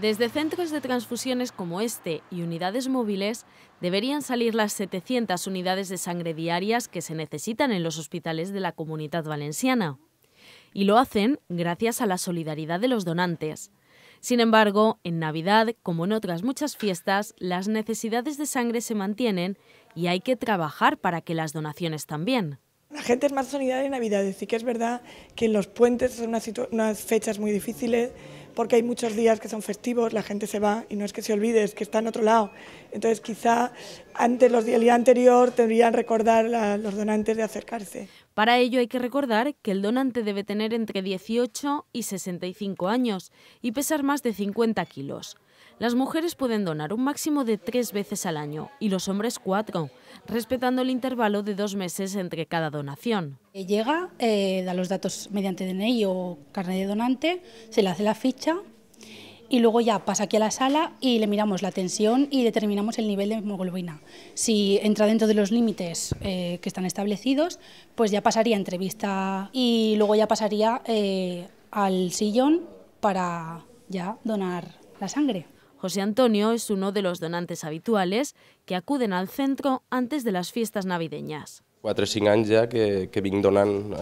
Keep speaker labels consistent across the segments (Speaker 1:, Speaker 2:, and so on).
Speaker 1: Desde centros de transfusiones como este y unidades móviles deberían salir las 700 unidades de sangre diarias que se necesitan en los hospitales de la comunidad valenciana. Y lo hacen gracias a la solidaridad de los donantes. Sin embargo, en Navidad, como en otras muchas fiestas, las necesidades de sangre se mantienen y hay que trabajar para que las donaciones también. La gente es más solidaria en Navidad, sí que es verdad que en los puentes son unas fechas muy difíciles porque hay muchos días que son festivos, la gente se va y no es que se olvide, es que está en otro lado. Entonces quizá antes, los días, día anterior, tendrían recordar a los donantes de acercarse. Para ello hay que recordar que el donante debe tener entre 18 y 65 años y pesar más de 50 kilos. Las mujeres pueden donar un máximo de tres veces al año y los hombres cuatro, respetando el intervalo de dos meses entre cada donación.
Speaker 2: Eh, llega, eh, da los datos mediante DNI o carnet de donante, se le hace la ficha y luego ya pasa aquí a la sala y le miramos la tensión y determinamos el nivel de hemoglobina. Si entra dentro de los límites eh, que están establecidos, pues ya pasaría entrevista y luego ya pasaría eh, al sillón para ya donar la sangre.
Speaker 1: José Antonio es uno de los donantes habituales que acuden al centro antes de las fiestas navideñas.
Speaker 2: Cuatro o cinco que ya que, que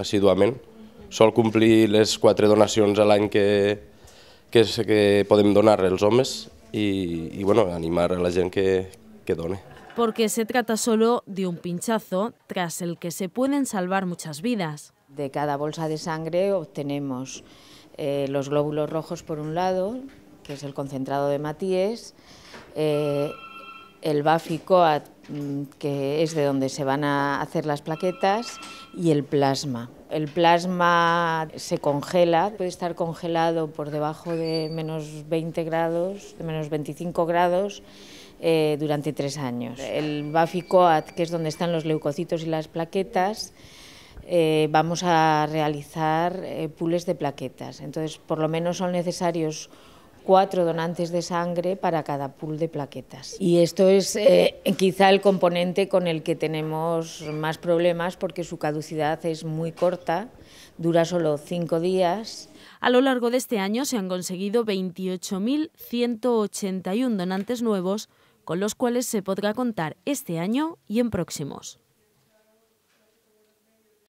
Speaker 2: sido donant Sol complir les cuatro donacions a que, que, sé que pueden donar los hombres y, bueno, animar a la gente que, que done.
Speaker 1: Porque se trata solo de un pinchazo tras el que se pueden salvar muchas vidas.
Speaker 3: De cada bolsa de sangre obtenemos eh, los glóbulos rojos por un lado, que es el concentrado de Matías, eh, el BAFICOAT, mm, que es de donde se van a hacer las plaquetas, y el plasma. El plasma se congela, puede estar congelado por debajo de menos 20 grados, de menos 25 grados, eh, durante tres años. El BAFICOAT, que es donde están los leucocitos y las plaquetas, eh, vamos a realizar eh, pules de plaquetas. Entonces, por lo menos son necesarios cuatro donantes de sangre para cada pool de plaquetas. Y esto es eh, quizá el componente con el que tenemos más problemas porque su caducidad es muy corta, dura solo cinco días.
Speaker 1: A lo largo de este año se han conseguido 28.181 donantes nuevos, con los cuales se podrá contar este año y en próximos.